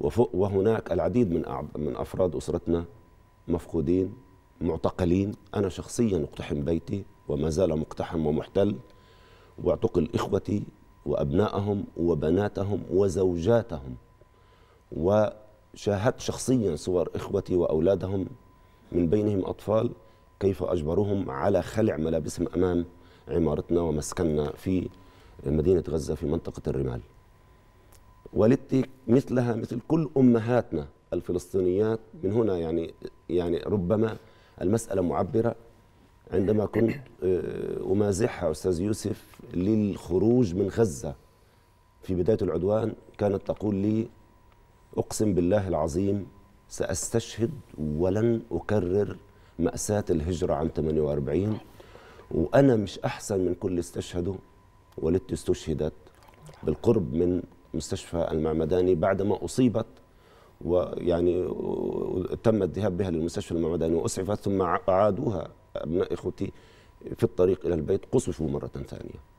وهناك العديد من من افراد اسرتنا مفقودين معتقلين انا شخصيا اقتحم بيتي وما زال مقتحم ومحتل واعتقل اخوتي وابنائهم وبناتهم وزوجاتهم وشاهدت شخصيا صور اخوتي واولادهم من بينهم اطفال كيف اجبروهم على خلع ملابسهم امام عمارتنا ومسكننا في مدينه غزه في منطقه الرمال والدتي مثلها مثل كل امهاتنا الفلسطينيات من هنا يعني يعني ربما المساله معبره عندما كنت آه، امازحها استاذ يوسف للخروج من غزه في بدايه العدوان كانت تقول لي اقسم بالله العظيم ساستشهد ولن اكرر ماساه الهجره عام 48 وانا مش احسن من كل استشهدوا والدتي استشهدت بالقرب من مستشفى المعمداني بعدما أصيبت ويعني تم الذهاب بها للمستشفى المعمداني وأسعفت ثم أعادوها أبناء إخوتي في الطريق إلى البيت قصفوا مرة ثانية